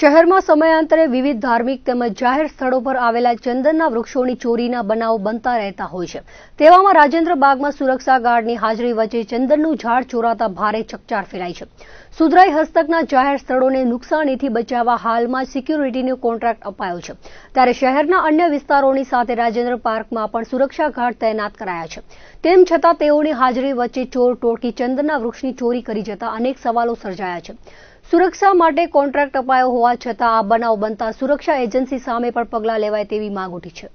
શહેરમાં સમયાંતરે વિવિધ ધાર્મિક તેમજ જાહેર સ્થળો પર આવેલા ચંદનના વૃક્ષોની ચોરીના બનાવો બનતા રહેતા હોય છે તેવામાં રાજેન્દ્ર બાગમાં સુરક્ષા ગાર્ડની હાજરી વચ્ચે ચંદનનું ઝાડ ચોરાતા ભારે ચકચાર ફેલાય છે સુધરાઈ હસ્તકના જાહેર સ્થળોને નુકસાનીથી બચાવવા હાલમાં સિક્યુરિટીનો કોન્ટ્રાક્ટ અપાયો છે ત્યારે શહેરના અન્ય વિસ્તારોની સાથે રાજેન્દ્ર પાર્કમાં પણ સુરક્ષા ગાર્ડ તૈનાત કરાયા છે તેમ છતાં તેઓની હાજરી વચ્ચે ચોર ટોળકી ચંદનના વૃક્ષની ચોરી કરી જતા અનેક સવાલો સર્જાયા છે સુરક્ષા માટે કોન્ટ્રાક્ટ અપાયો હોવા છતાં આ બનાવ બનતા સુરક્ષા એજન્સી સામે પણ પગલાં લેવાય તેવી માંગ ઉઠી છે